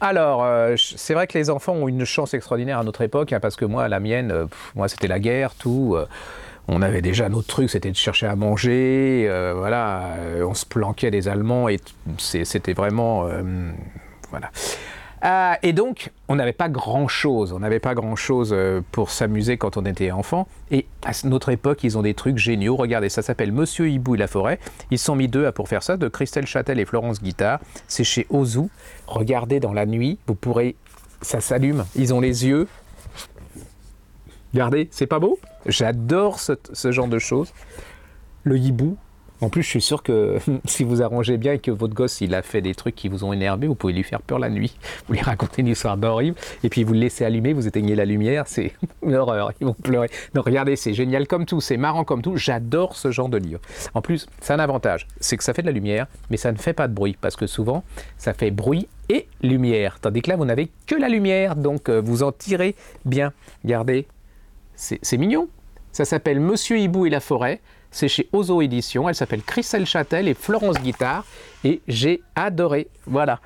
alors, euh, c'est vrai que les enfants ont une chance extraordinaire à notre époque, hein, parce que moi, la mienne, euh, moi, c'était la guerre, tout. Euh, on avait déjà notre truc, c'était de chercher à manger, voilà, on se planquait des Allemands, et c'était vraiment, voilà. Euh, et donc, on n'avait pas grand-chose. On n'avait pas grand-chose euh, pour s'amuser quand on était enfant. Et à notre époque, ils ont des trucs géniaux. Regardez, ça s'appelle Monsieur Hibou et la forêt. Ils sont mis deux à pour faire ça, de Christelle Châtel et Florence Guittard. C'est chez Ozu. Regardez dans la nuit, vous pourrez... Ça s'allume, ils ont les yeux. Regardez, c'est pas beau J'adore ce genre de choses. Le hibou, en plus, je suis sûr que si vous arrangez bien et que votre gosse il a fait des trucs qui vous ont énervé, vous pouvez lui faire peur la nuit. Vous lui racontez une histoire d'horrible et puis vous le laissez allumer, vous éteignez la lumière, c'est une horreur. Ils vont pleurer. Non, regardez, c'est génial comme tout, c'est marrant comme tout. J'adore ce genre de livre. En plus, c'est un avantage, c'est que ça fait de la lumière, mais ça ne fait pas de bruit parce que souvent ça fait bruit et lumière. Tandis que là, vous n'avez que la lumière, donc euh, vous en tirez bien. Regardez, c'est mignon. Ça s'appelle Monsieur Hibou et la forêt. C'est chez Ozo Édition. Elle s'appelle Christelle Châtel et Florence guitare. Et j'ai adoré. Voilà.